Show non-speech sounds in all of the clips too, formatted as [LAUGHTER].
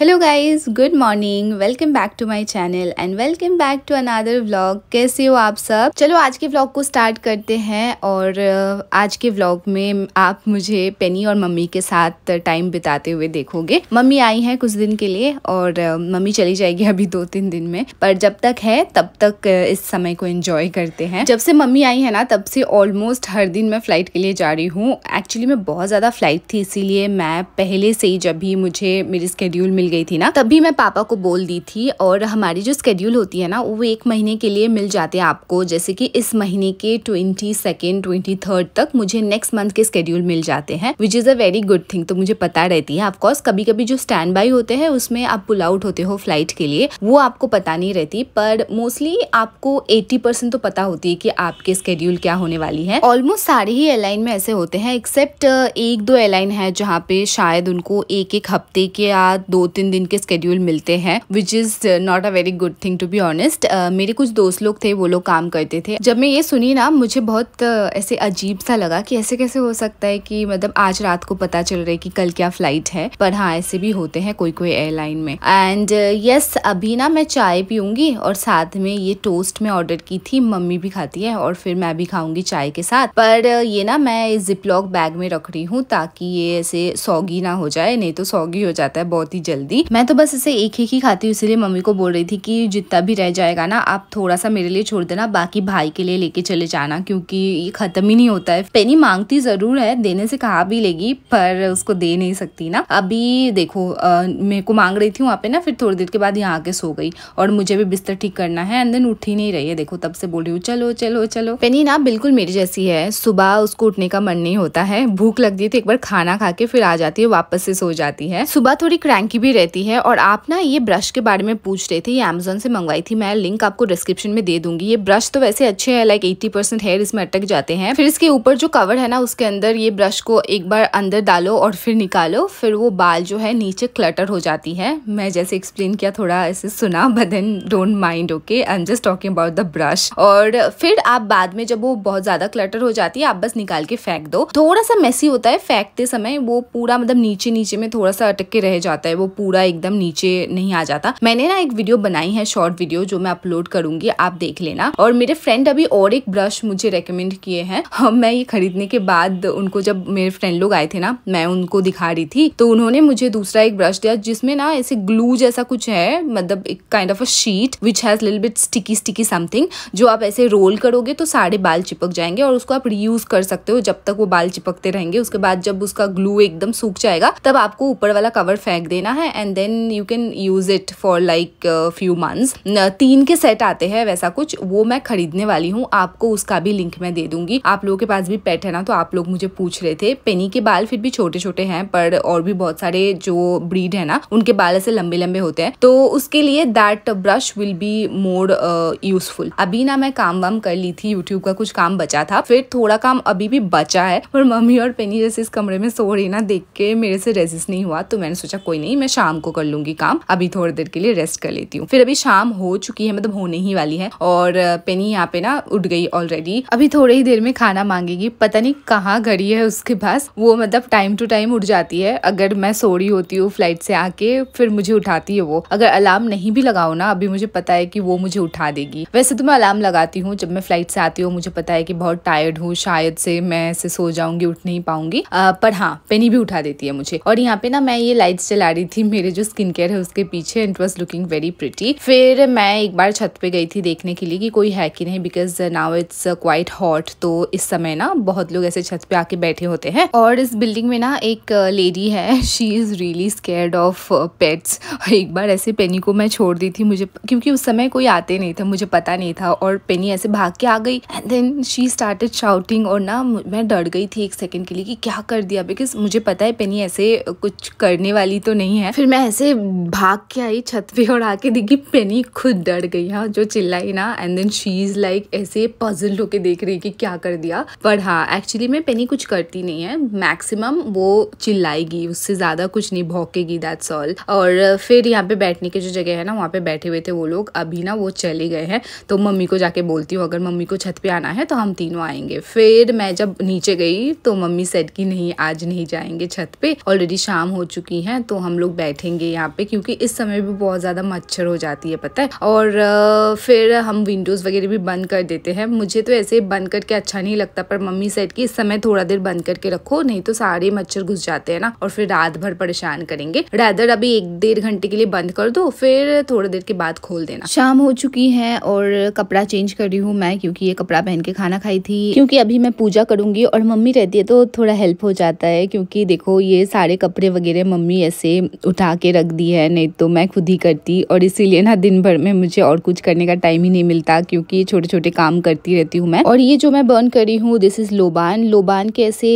hello guys good morning welcome back to my channel and welcome back to another vlog कैसे हो आप सब चलो आज के व्लॉग को स्टार्ट करते हैं और आज के व्लॉग में आप मुझे पेनी और मम्मी के साथ टाइम बिताते हुए देखोगे मम्मी आई हैं कुछ दिन के लिए और मम्मी चली जाएगी अभी दो तीन दिन में पर जब तक है तब तक इस समय को इंजॉय करते हैं जब से मम्मी आई है ना तब से ऑलमोस्ट हर दिन मैं फ्लाइट के लिए जा रही हूँ एक्चुअली मैं बहुत ज़्यादा फ्लाइट थी इसीलिए मैं पहले से ही जब भी मुझे मेरे स्केड्यूल में मिल गई थी ना तब भी मैं पापा को बोल दी थी और हमारी जो स्केड्यूल होती है ना वो एक महीने के लिए मिल जाते हैं आपको जैसे कि इस महीने के ट्वेंटी सेकेंड ट्वेंटी थर्ड तक मुझे नेक्स्ट मंथ के स्केड्यूल मिल जाते हैं which is a very good thing तो मुझे पता रहती है ऑफकोर्स कभी कभी जो स्टैंड बाई होते हैं उसमें आप पुल आउट होते हो फ्लाइट के लिए वो आपको पता नहीं रहती पर मोस्टली आपको एट्टी तो पता होती है कि आपके स्केड्यूल क्या होने वाली है ऑलमोस्ट सारे ही एयरलाइन में ऐसे होते हैं एक्सेप्ट एक दो एयरलाइन है जहाँ पे शायद उनको एक एक हफ्ते के या दो तीन दिन के स्केड्यूल मिलते हैं which is not a very good thing to be honest मेरे कुछ दोस्त लोग थे वो लोग काम करते थे जब मैं ये सुनी ना मुझे बहुत uh, ऐसे अजीब सा लगा कि ऐसे कैसे हो सकता है कि मतलब आज रात को पता चल रहा है कि कल क्या फ्लाइट है पर हाँ ऐसे भी होते हैं कोई कोई एयरलाइन में एंड यस uh, yes, अभी ना मैं चाय पीऊंगी और साथ में ये टोस्ट में ऑर्डर की थी मम्मी भी खाती है और फिर मैं भी खाऊंगी चाय के साथ पर uh, ये ना मैं जिपलॉक बैग में रख रही हूँ ताकि ये ऐसे सौगी ना हो जाए नहीं तो सौगी हो जाता है बहुत ही जल्दी जल्दी मैं तो बस इसे एक एक ही खाती हूँ इसीलिए मम्मी को बोल रही थी कि जितना भी रह जाएगा ना आप थोड़ा सा मेरे लिए छोड़ देना बाकी भाई के लिए लेके चले जाना क्योंकि ये खत्म ही नहीं होता है पेनी मांगती जरूर है देने से कहा भी लेगी पर उसको दे नहीं सकती ना अभी देखो मेरे को मांग रही थी वहाँ पे ना फिर थोड़ी देर के बाद यहाँ आके सो गई और मुझे भी बिस्तर ठीक करना है एंड देन उठ ही नहीं रही है देखो तब से बोल रही हूँ चलो चलो चलो पेनी ना बिल्कुल मेरी जैसी है सुबह उसको उठने का मन नहीं होता है भूख लगती थी तो एक बार खाना खा के फिर आ जाती है वापस से सो जाती है सुबह थोड़ी क्रैंकी भी भी रहती है और आप ना ये ब्रश के बारे में पूछ रहे थे ये अमेजोन से मंगवाई थी मैं लिंक आपको डिस्क्रिप्शन में दे दूंगी ये ब्रश तो वैसे अच्छे हैं लाइक एट्टी परसेंट हेयर इसमें अटक जाते हैं फिर इसके ऊपर जो कवर है ना उसके अंदर ये ब्रश को एक बार अंदर डालो और फिर निकालो फिर वो बाल जो है नीचे क्लटर हो जाती है मैं जैसे एक्सप्लेन किया थोड़ा ऐसे सुना but then don't mind okay I am just talking about the brush और फिर आप बाद में जब वो बहुत ज्यादा क्लटर हो जाती है आप बस निकाल के फेंक दो थोड़ा सा मेसी होता है फेंकते समय वो पूरा मतलब नीचे नीचे में थोड़ा सा अटक के रह जाता है वो पूरा एकदम नीचे नहीं आ जाता मैंने ना एक वीडियो बनाई है शॉर्ट वीडियो जो मैं अपलोड करूंगी आप देख लेना और मेरे फ्रेंड अभी और एक ब्रश मुझे रेकमेंड किए हैं [LAUGHS] मैं ये खरीदने के बाद उनको जब मेरे फ्रेंड लोग आए थे ना मैं उनको दिखा रही थी तो उन्होंने मुझे दूसरा एक ब्रश दिया जिसमें ना ऐसे ग्लू जैसा कुछ है मतलब एक kind of a sheet which has lil bit sticky sticky something जो आप ऐसे रोल करोगे तो सारे बाल चिपक जाएंगे और उसको आप रीयूज कर सकते हो जब तक वो बाल चिपकते रहेंगे उसके बाद जब उसका ग्लू एकदम सूख जाएगा तब आपको ऊपर वाला कवर फेंक देना है and then you can use it for like few months तीन के सेट आते हैं वैसा कुछ वो मैं खरीदने वाली हूँ आपको उसका भी लिंक मैं दे दूंगी आप लोगों के पास भी पेट है ना तो आप लोग मुझे पूछ रहे थे पेनी के बाल फिर भी छोटे छोटे हैं पर और भी बहुत सारे जो ब्रीड है ना उनके बाल ऐसे लंबे लंबे होते हैं तो उसके लिए that brush will be more useful अभी ना मैं काम वाम कर ली थी यूट्यूब का कुछ काम बचा था फिर थोड़ा काम अभी भी बचा है पर मम्मी और पेनी जैसे इस कमरे में सो रही ना देख के मेरे से रेजिस्ट नहीं हुआ तो मैंने सोचा कोई नहीं मैं शाम को कर लूंगी काम अभी थोड़ी देर के लिए रेस्ट कर लेती हूँ फिर अभी शाम हो चुकी है मतलब होने ही वाली है और पेनी यहाँ पे ना उठ गई ऑलरेडी अभी थोड़ी ही देर में खाना मांगेगी पता नहीं कहाँ घड़ी है उसके पास वो मतलब टाइम टू टाइम उठ जाती है अगर मैं सो रही होती हूँ फ्लाइट से आके फिर मुझे उठाती है वो अगर अलार्म नहीं भी लगाओ ना अभी मुझे पता है कि वो मुझे उठा देगी वैसे तो मैं अलार्म लगाती हूँ जब मैं फ्लाइट से आती हूँ मुझे पता है कि बहुत टायर्ड हूँ शायद से मैं ऐसे सो जाऊंगी उठ नहीं पाऊंगी पर हाँ पेनी भी उठा देती है मुझे और यहाँ पे ना मैं ये लाइट्स चला रही थी मेरे जो स्किन केयर है उसके पीछे and was looking very pretty फिर मैं एक बार छत पे गई थी देखने के लिए कि कोई है कि नहीं because now it's quite hot तो इस समय ना बहुत लोग ऐसे छत पे आके बैठे होते हैं और इस बिल्डिंग में ना एक लेडी uh, है she is really scared of pets एक बार ऐसे पेनी को मैं छोड़ दी थी मुझे क्योंकि उस समय कोई आते नहीं था मुझे पता नहीं था और पेनी ऐसे भाग के आ गई and then she started shouting और ना मैं डर गई थी एक सेकेंड के लिए कि क्या कर दिया बिकॉज मुझे पता है पेनी ऐसे कुछ करने वाली तो नहीं है है फिर मैं ऐसे भाग के आई छत पे और आके देखी पेनी खुद डर गई हाँ जो चिल्लाई ना and then she is like ऐसे पजल होके देख रही कि क्या कर दिया पर हाँ एक्चुअली मैं पेनी कुछ करती नहीं है मैक्सिमम वो चिल्लाएगी उससे ज्यादा कुछ नहीं भौकेगी दैट्स ऑल और फिर यहाँ पे बैठने की जो जगह है ना वहाँ पे बैठे हुए थे वो लोग अभी ना वो चले गए हैं तो मम्मी को जाके बोलती हूँ अगर मम्मी को छत पे आना है तो हम तीनों आएंगे फिर मैं जब नीचे गई तो मम्मी सेट की नहीं आज नहीं जाएंगे छत पे ऑलरेडी शाम हो चुकी है तो हम लोग बैठेंगे यहाँ पे क्योंकि इस समय भी बहुत ज़्यादा मच्छर हो जाती है पता है और फिर हम विंडोज़ वगैरह भी बंद कर देते हैं मुझे तो ऐसे बंद करके अच्छा नहीं लगता पर मम्मी सेट की इस समय थोड़ा देर बंद करके रखो नहीं तो सारे मच्छर घुस जाते हैं ना और फिर रात भर परेशान करेंगे रैदर अभी एक डेढ़ घंटे के लिए बंद कर दो फिर थोड़ी देर के बाद खोल देना शाम हो चुकी है और कपड़ा चेंज कर रही हूँ मैं क्योंकि ये कपड़ा पहन के खाना खाई थी क्योंकि अभी मैं पूजा करूंगी और मम्मी रहती है तो थोड़ा हेल्प हो जाता है क्योंकि देखो ये सारे कपड़े वगैरह मम्मी ऐसे उठा के रख दी है नहीं तो मैं खुद ही करती और इसीलिए ना दिन भर में मुझे और कुछ करने का टाइम ही नहीं मिलता क्योंकि छोटे छोटे काम करती रहती हूँ मैं और ये जो मैं बर्न करी हूँ दिस इज़ लोबान लोबान के ऐसे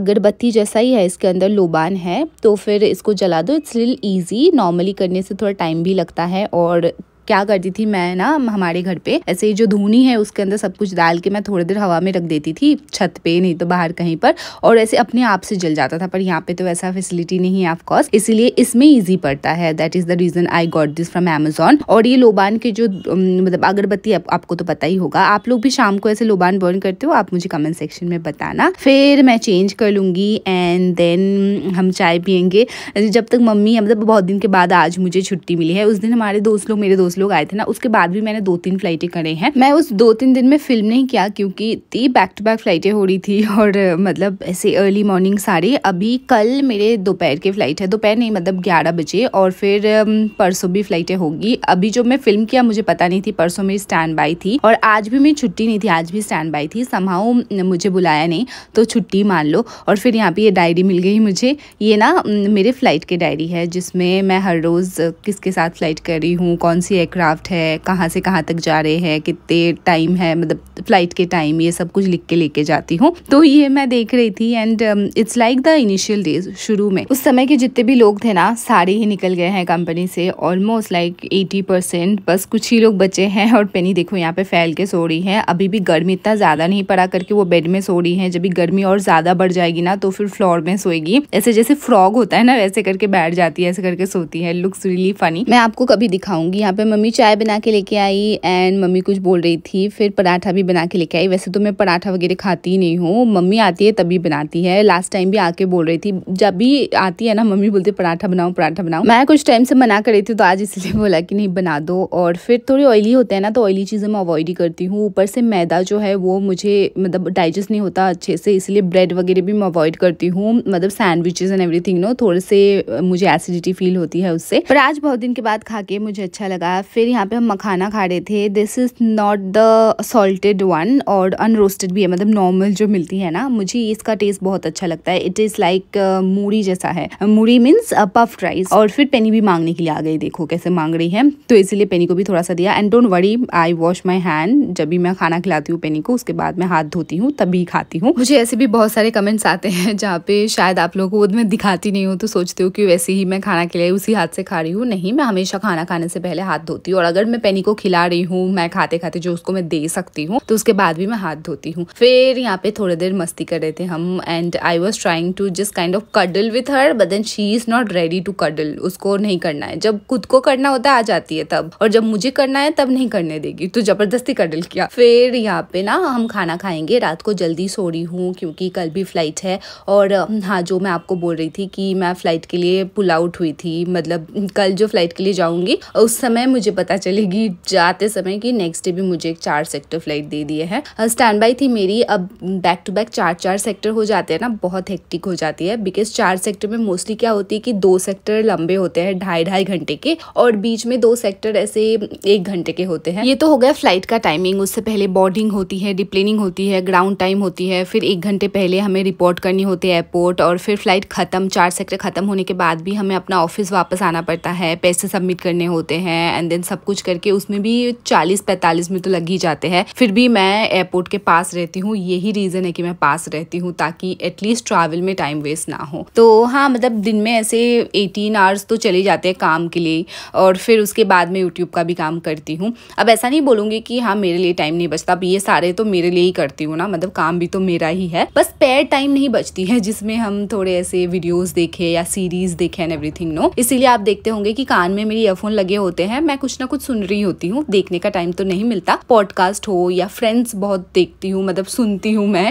अगरबत्ती जैसा ही है इसके अंदर लोबान है तो फिर इसको जला दो इट्स लिल ईजी नॉर्मली करने से थोड़ा टाइम भी लगता है और क्या करती थी मैं ना हमारे घर पे ऐसे जो धूनी है उसके अंदर सब कुछ डाल के मैं थोड़ी देर हवा में रख देती थी छत पे नहीं तो बाहर कहीं पर और ऐसे अपने आप से जल जाता था पर यहाँ पे तो ऐसा फैसिलिटी नहीं है ऑफकोर्स इसीलिए इसमें ईजी पड़ता है that is the reason I got this from Amazon और ये लोबान के जो मतलब अगरबत्ती आप, आपको तो पता ही होगा आप लोग भी शाम को ऐसे लोबान बर्न करते हो आप मुझे कमेंट सेक्शन में बताना फिर मैं चेंज कर लूंगी एंड देन हम चाय पियेंगे जब तक मम्मी मतलब बहुत दिन के बाद आज मुझे छुट्टी मिली है उस दिन हमारे दोस्त लोग मेरे दोस्त लोग आए थे ना उसके बाद भी मैंने दो तीन फ्लाइटें करे हैं मैं उस दो तीन दिन में फिल्म नहीं किया क्योंकि इतनी बैक टू बैक फ्लाइटें हो रही थी और मतलब ऐसे अर्ली मॉर्निंग सारी अभी कल मेरे दोपहर की फ्लाइट है दोपहर नहीं मतलब ग्यारह बजे और फिर परसों भी फ्लाइटें होगी अभी जो मैं फिल्म किया मुझे पता नहीं थी परसों मेरी स्टैंड बाई थी और आज भी मेरी छुट्टी नहीं थी आज भी स्टैंड बाई थी समाओ मुझे बुलाया नहीं तो छुट्टी मान लो और फिर यहाँ पे ये डायरी मिल गई मुझे ये ना मेरे फ्लाइट की डायरी है जिसमें मैं हर रोज़ किसके साथ फ्लाइट कर रही हूँ कौन सी एयरक्राफ्ट है कहाँ से कहाँ तक जा रहे हैं कितने टाइम है मतलब फ़्लाइट के टाइम ये सब कुछ लिख के लेके जाती हूँ तो ये मैं देख रही थी and it's like the initial days शुरू में उस समय के जितने भी लोग थे ना सारे ही निकल गए हैं कंपनी से ऑलमोस्ट लाइक एटी परसेंट बस कुछ ही लोग बचे हैं और पेनी देखो यहाँ पे फैल के सो रही है अभी भी गर्मी इतना ज़्यादा नहीं पड़ा करके वो बेड में सो रही है जब भी गर्मी और ज़्यादा बढ़ जाएगी ना तो फिर फ्लोर में सोएगी ऐसे जैसे फ्रॉग होता है ना वैसे करके बैठ जाती है ऐसे करके सोती है लुक्स रियली फनी मैं आपको कभी दिखाऊंगी यहाँ पे मैं मम्मी चाय बना के लेके आई एंड मम्मी कुछ बोल रही थी फिर पराठा भी बना के लेके आई वैसे तो मैं पराठा वगैरह खाती ही नहीं हूँ मम्मी आती है तभी बनाती है लास्ट टाइम भी आके बोल रही थी जब भी आती है ना मम्मी बोलती पराठा बनाओ पराठा बनाओ मैं कुछ टाइम से मना कर रही थी तो आज इसलिए [LAUGHS] बोला कि नहीं बना दो और फिर थोड़ी ऑयली होते हैं ना तो ऑयली चीज़ें मैं अवॉइड ही करती हूँ ऊपर से मैदा जो है वो मुझे मतलब डाइजेस्ट नहीं होता अच्छे से इसलिए ब्रेड वगैरह भी मैं अवॉइड करती हूँ मतलब सैंडविचेज एंड एवरीथिंग नो थोड़े से मुझे एसिडिटी फील होती है उससे पर आज बहुत दिन के बाद खा के मुझे अच्छा लगा फिर यहाँ पे हम मखाना खा रहे थे this is not the salted one और अनरोस्टेड भी है मतलब नॉर्मल जो मिलती है ना मुझे इसका टेस्ट बहुत अच्छा लगता है इट इज़ लाइक मूढ़ी जैसा है uh, muri means puff rice और फिर पेनी भी मांगने के लिए आ गई देखो कैसे मांग रही है तो इसीलिए पेनी को भी थोड़ा सा दिया and don't worry I wash my hand जब भी मैं खाना खिलाती हूँ पेनी को उसके बाद मैं हाथ धोती हूँ तभी खाती हूँ मुझे ऐसे भी बहुत सारे कमेंट्स आते हैं जहाँ पे शायद आप लोगों को मैं दिखाती नहीं हूँ तो सोचते हो कि वैसे ही मैं खाना खिलाई उसी हाथ से खा रही हूँ नहीं मैं हमेशा खाना खाने से पहले हाथ धोती हूँ और अगर मैं पेनी को खिला रही हूँ मैं खाते खाते जो उसको मैं दे सकती हूँ तो उसके बाद भी मैं हाथ धोती हूँ फिर यहाँ पे थोड़ी देर मस्ती कर रहे थे हम and I was trying to just kind of cuddle with her but then she is not ready to cuddle उसको नहीं करना है जब खुद को करना होता है आ जाती है तब और जब मुझे करना है तब नहीं करने देगी तो जबरदस्ती कडल किया फिर यहाँ पे ना हम खाना खाएंगे रात को जल्दी सो रही हूँ क्योंकि कल भी फ्लाइट है और हाँ जो मैं आपको बोल रही थी कि मैं फ्लाइट के लिए पुल आउट हुई थी मतलब कल जो फ्लाइट के लिए जाऊंगी उस समय मुझे पता चलेगी जाते समय कि नेक्स्ट डे भी मुझे एक चार सेक्टर फ्लाइट दे दिए है स्टैंड बाई थी मेरी अब बैक टू बैक चार चार सेक्टर हो जाते हैं ना बहुत हेक्टिक हो जाती है बिकॉज चार सेक्टर में मोस्टली क्या होती है कि दो सेक्टर लंबे होते हैं ढाई ढाई घंटे के और बीच में दो सेक्टर ऐसे एक घंटे के होते हैं ये तो हो गया फ्लाइट का टाइमिंग उससे पहले बोर्डिंग होती है डिप्लेनिंग होती है ग्राउंड टाइम होती है फिर एक घंटे पहले हमें रिपोर्ट करनी होती है एयरपोर्ट और फिर फ्लाइट खत्म चार सेक्टर खत्म होने के बाद भी हमें अपना ऑफिस वापस आना पड़ता है पैसे सबमिट करने होते हैं एंड देन सब कुछ करके उसमें भी चालीस पैंतालीस मिनट तो लग ही जाते हैं फिर भी मैं एयरपोर्ट के पास रहती हूँ यही रीज़न है कि मैं पास रहती हूँ ताकि एटलीस्ट ट्रैवल में टाइम वेस्ट ना हो तो हाँ मतलब दिन में ऐसे एटीन आवर्स तो चले जाते हैं काम के लिए और फिर उसके बाद में यूट्यूब का भी काम करती हूँ अब ऐसा नहीं बोलूंगी कि हाँ मेरे लिए टाइम नहीं बचता अब ये सारे तो मेरे लिए ही करती हूँ ना मतलब काम भी तो मेरा ही है बस पेयर टाइम नहीं बचती है जिसमें हम थोड़े ऐसे वीडियोज़ देखे या सीरीज़ देखे एंड एवरीथिंग नो इसीलिए आप देखते होंगे कि कान में मेरी ईयरफोन लगे होते हैं मैं मैं कुछ ना कुछ सुन रही होती हूँ देखने का टाइम तो नहीं मिलता पॉडकास्ट हो या फ्रेंड्स बहुत देखती हूँ मतलब सुनती हूँ मैं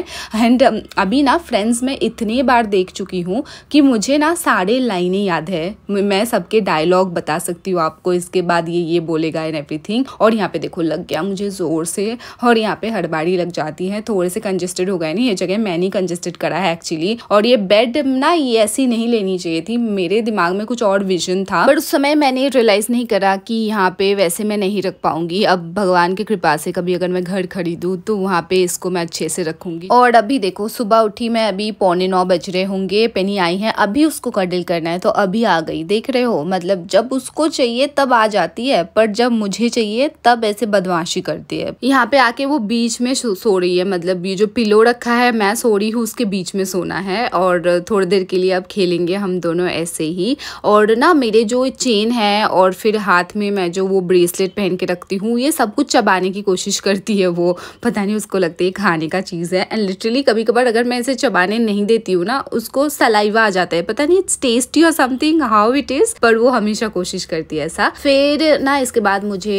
एंड um, अभी ना फ्रेंड्स मैं इतनी बार देख चुकी हूँ कि मुझे ना सारे लाइनें याद है मैं सबके डायलॉग बता सकती हूँ आपको इसके बाद ये ये बोलेगा एंड एवरीथिंग और यहाँ पे देखो लग गया मुझे ज़ोर से और यहाँ पे हड़बाड़ी लग जाती है थोड़े से कंजेस्टेड हो गए ना ये जगह मैंने कंजेस्टेड करा है एक्चुअली और ये बेड ना ये ऐसी नहीं लेनी चाहिए थी मेरे दिमाग में कुछ और विजन था पर उस समय मैंने रियलाइज़ नहीं करा कि यहाँ पे वैसे मैं नहीं रख पाऊँगी अब भगवान की कृपा से कभी अगर मैं घर खरीदूँ तो वहाँ पे इसको मैं अच्छे से रखूँगी और अभी देखो सुबह उठी मैं अभी पौने नौ बज रहे होंगे पेनी आई है अभी उसको कडल करना है तो अभी आ गई देख रहे हो मतलब जब उसको चाहिए तब आ जाती है पर जब मुझे चाहिए तब ऐसे बदमाशी करती है यहाँ पे आके वो बीच में सो रही है मतलब ये जो पिलो रखा है मैं सो रही हूँ उसके बीच में सोना है और थोड़ी देर के लिए अब खेलेंगे हम दोनों ऐसे ही और ना मेरे जो चेन है और फिर हाथ में मैं मैं जो वो ब्रेसलेट पहन के रखती हूँ ये सब कुछ चबाने की कोशिश करती है वो पता नहीं उसको लगता है खाने का चीज़ है एंड लिटरली कभी कभार अगर मैं इसे चबाने नहीं देती हूँ ना उसको सलाइवा आ जाता है पता नहीं इट्स टेस्टी और समथिंग हाउ इट इज़ पर वो हमेशा कोशिश करती है ऐसा फिर ना इसके बाद मुझे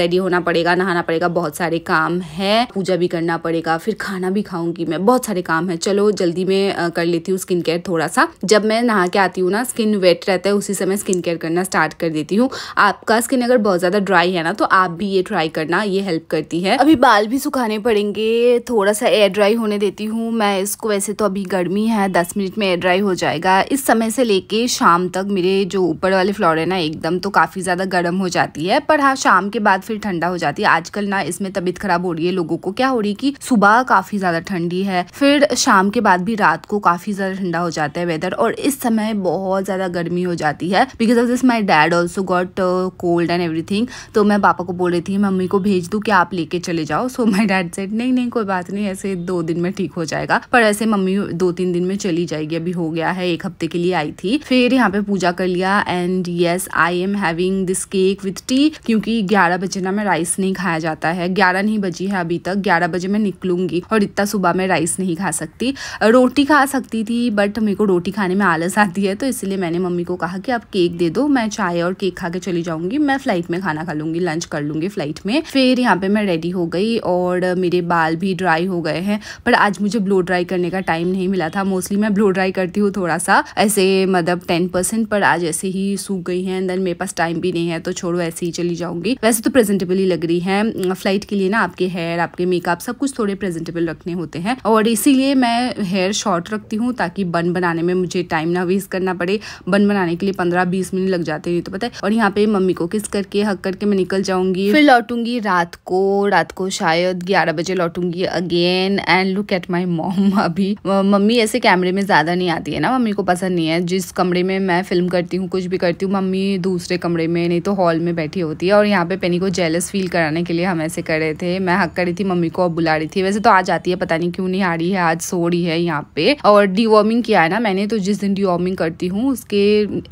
रेडी होना पड़ेगा नहाना पड़ेगा बहुत सारे काम है पूजा भी करना पड़ेगा फिर खाना भी खाऊंगी मैं बहुत सारे काम है चलो जल्दी में कर लेती हूँ स्किन केयर थोड़ा सा जब मैं नहा के आती हूँ ना स्किन वेट रहता है उसी समय स्किन केयर करना स्टार्ट कर देती हूँ आपका स्किन अगर बहुत ज़्यादा ड्राई है ना तो आप भी ये ट्राई करना ये हेल्प करती है अभी बाल भी सुखाने पड़ेंगे थोड़ा सा एयर ड्राई होने देती हूँ मैं इसको वैसे तो अभी गर्मी है दस मिनट में एयर ड्राई हो जाएगा इस समय से लेके शाम तक मेरे जो ऊपर वाले फ्लोर है ना एकदम तो काफ़ी ज़्यादा गर्म हो जाती है पर हाँ शाम के बाद फिर ठंडा हो जाती है आजकल ना इसमें तबीयत खराब हो रही है लोगों को क्या हो रही है कि सुबह काफ़ी ज़्यादा ठंडी है फिर शाम के बाद भी रात को काफ़ी ज़्यादा ठंडा हो जाता है वेदर और इस समय बहुत ज़्यादा गर्मी हो जाती है because of this my dad also got cold cold and everything तो मैं पापा को बोल रही थी मम्मी को भेज दूँ कि आप लेके चले जाओ सो माई डैड सेट नहीं नहीं कोई बात नहीं ऐसे दो दिन में ठीक हो जाएगा पर ऐसे मम्मी दो तीन दिन में चली जाएगी अभी हो गया है एक हफ्ते के लिए आई थी फिर यहाँ पे पूजा कर लिया and yes I am having this cake with tea क्योंकि ग्यारह बजे ना मैं राइस नहीं खाया जाता है ग्यारह नहीं बजी है अभी तक ग्यारह बजे मैं निकलूंगी और इतना सुबह मैं राइस नहीं खा सकती रोटी खा सकती थी बट मेरे को रोटी खाने में आलस आती है तो इसलिए मैंने मम्मी को कहा कि आप केक दे दो मैं चाय और केक खा के चली जाऊंगी मैं मैं फ्लाइट में खाना खा लूंगी लंच कर लूंगी फ्लाइट में फिर यहाँ पे मैं रेडी हो गई और मेरे बाल भी ड्राई हो गए हैं पर आज मुझे ब्लो ड्राई करने का टाइम नहीं मिला था मोस्टली मैं ब्लो ड्राई करती हूँ थोड़ा सा ऐसे मतलब टेन परसेंट पर आज ऐसे ही सूख गई हैं देन मेरे पास टाइम भी नहीं है तो छोड़ो ऐसे ही चली जाऊंगी वैसे तो प्रेजेंटेबल ही लग रही है फ्लाइट के लिए ना आपके हेयर आपके मेकअप सब कुछ थोड़े प्रेजेंटेबल रखने होते हैं और इसीलिए मैं हेयर शॉर्ट रखती हूँ ताकि बन बनाने में मुझे टाइम ना वेस्ट करना पड़े बन बनाने के लिए पंद्रह बीस मिनट लग जाते हैं तो पता है और यहाँ पे मम्मी को किस करके हक करके मैं निकल जाऊंगी फिर लौटूंगी रात को रात को शायद ग्यारह बजे लौटूंगी again and look at my mom अभी मम्मी ऐसे कैमरे में ज़्यादा नहीं आती है ना मम्मी को पसंद नहीं है जिस कमरे में मैं फिल्म करती हूँ कुछ भी करती हूँ मम्मी दूसरे कमरे में नहीं तो हॉल में बैठी होती है और यहाँ पे पेनी को जेलस फील कराने के लिए हम ऐसे कर रहे थे मैं हक कर रही थी मम्मी को अब बुला रही थी वैसे तो आज आती है पता नहीं क्यों नहीं आ रही है आज सो रही है यहाँ पे और डिवॉर्मिंग किया है ना मैंने तो जिस दिन डिवॉर्मिंग करती हूँ उसके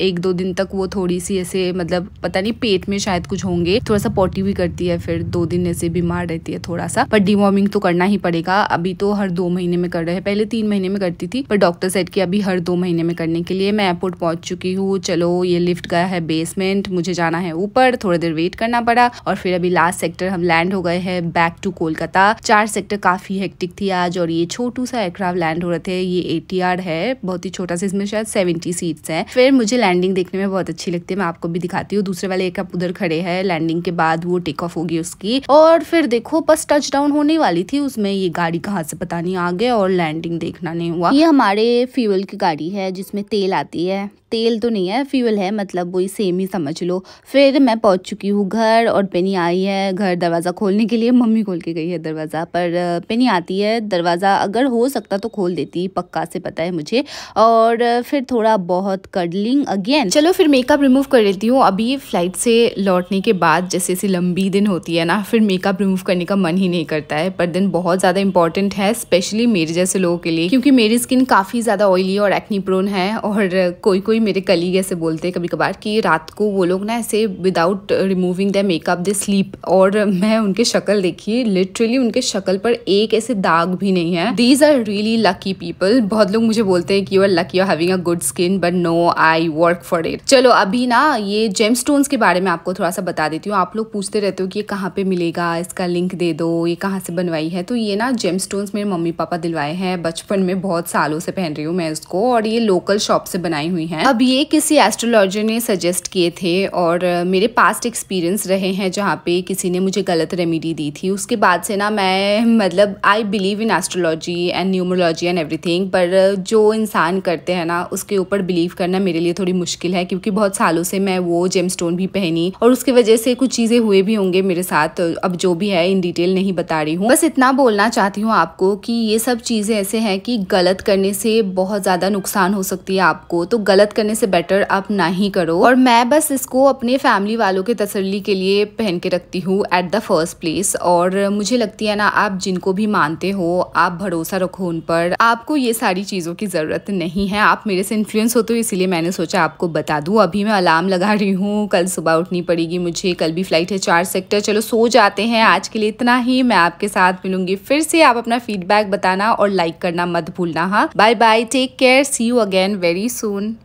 एक दो दिन तक वो थोड़ी सी ऐसे मतलब पता नहीं पेट में शायद कुछ होंगे थोड़ा सा पोटी भी करती है फिर दो दिन ऐसे बीमार रहती है थोड़ा सा पर डिवॉर्मिंग तो करना ही पड़ेगा अभी तो हर दो महीने में कर रहे हैं पहले तीन महीने में करती थी पर डॉक्टर सेट की अभी हर दो महीने में करने के लिए मैं एयरपोर्ट पहुंच चुकी हूँ चलो ये लिफ्ट गया है बेसमेंट मुझे जाना है ऊपर थोड़ी देर वेट करना पड़ा और फिर अभी लास्ट सेक्टर हम लैंड हो गए हैं बैक टू कोलकाता चार सेक्टर काफी हेक्टिक थी आज और ये छोटू सा एयरक्राफ्ट लैंड हो रहे थे ये ए है बहुत ही छोटा सा इसमें शायद सेवेंटी सीट्स है फिर मुझे लैंडिंग देखने में बहुत अच्छी लगती है मैं आपको भी दिखाती हूँ दूसरे वाले एक आप उधर खड़े हैं लैंडिंग के बाद वो टेक ऑफ होगी उसकी और फिर देखो बस टच डाउन होने वाली थी उसमें ये गाड़ी कहाँ से पता नहीं आ गए और लैंडिंग देखना नहीं हुआ ये हमारे फ्यूल की गाड़ी है जिसमें तेल आती है तेल तो नहीं है फ्यूल है मतलब वही सेम ही समझ लो फिर मैं पहुंच चुकी हूँ घर और पेनी आई है घर दरवाज़ा खोलने के लिए मम्मी खोल के गई है दरवाज़ा पर पेनी आती है दरवाज़ा अगर हो सकता तो खोल देती पक्का से पता है मुझे और फिर थोड़ा बहुत कडलिंग अगेन चलो फिर मेकअप रिमूव कर लेती हूँ अभी फ्लाइट से लौटने के बाद जैसे ऐसी लंबी दिन होती है ना फिर मेकअप रिमूव करने का मन ही नहीं करता है पर दिन बहुत ज़्यादा इंपॉर्टेंट है स्पेशली मेरे जैसे लोगों के लिए क्योंकि मेरी स्किन काफ़ी ज़्यादा ऑयली और एक्नी प्रोन है और कोई कोई मेरे कलीग ऐसे बोलते हैं कभी कभार कि रात को वो लोग ना ऐसे without removing the makeup they sleep और मैं उनके शक्ल देखी लिटरली उनके शक्ल पर एक ऐसे दाग भी नहीं है these are really lucky people बहुत लोग मुझे बोलते हैं कि you are lucky you having a good skin but no I work for it चलो अभी ना ये जेम के बारे में आपको थोड़ा सा बता देती हूँ आप लोग पूछते रहते हो कि ये कहाँ पे मिलेगा इसका लिंक दे दो ये कहाँ से बनवाई है तो ये ना जेम मेरे मम्मी पापा दिलवाए हैं बचपन में बहुत सालों से पहन रही हूँ मैं उसको और ये लोकल शॉप से बनाई हुई है अब ये किसी एस्ट्रोलॉजर ने सजेस्ट किए थे और मेरे पास्ट एक्सपीरियंस रहे हैं जहाँ पे किसी ने मुझे गलत रेमेडी दी थी उसके बाद से ना मैं मतलब I believe in astrology and numerology and everything पर जो इंसान करते हैं ना उसके ऊपर बिलीव करना मेरे लिए थोड़ी मुश्किल है क्योंकि बहुत सालों से मैं वो जेम स्टोन भी पहनी और उसकी वजह से कुछ चीज़ें हुए भी होंगे मेरे साथ अब जो भी है इन डिटेल नहीं बता रही हूँ बस इतना बोलना चाहती हूँ आपको कि ये सब चीज़ें ऐसे हैं कि गलत करने से बहुत ज़्यादा नुकसान हो सकती है आपको तो गलत करने से बेटर आप ना ही करो और मैं बस इसको अपने फैमिली वालों के तसली के लिए पहन के रखती हूँ एट द फर्स्ट प्लेस और मुझे लगती है ना आप जिनको भी मानते हो आप भरोसा रखो उन पर आपको ये सारी चीज़ों की ज़रूरत नहीं है आप मेरे से इन्फ्लुएंस होते हो तो इसीलिए मैंने सोचा आपको बता दूँ अभी मैं अलार्म लगा रही हूँ कल सुबह उठनी पड़ेगी मुझे कल भी फ्लाइट है चार सेक्टर चलो सो जाते हैं आज के लिए इतना ही मैं आपके साथ मिलूंगी फिर से आप अपना फीडबैक बताना और लाइक करना मत भूलना हाँ bye bye take care see you again very soon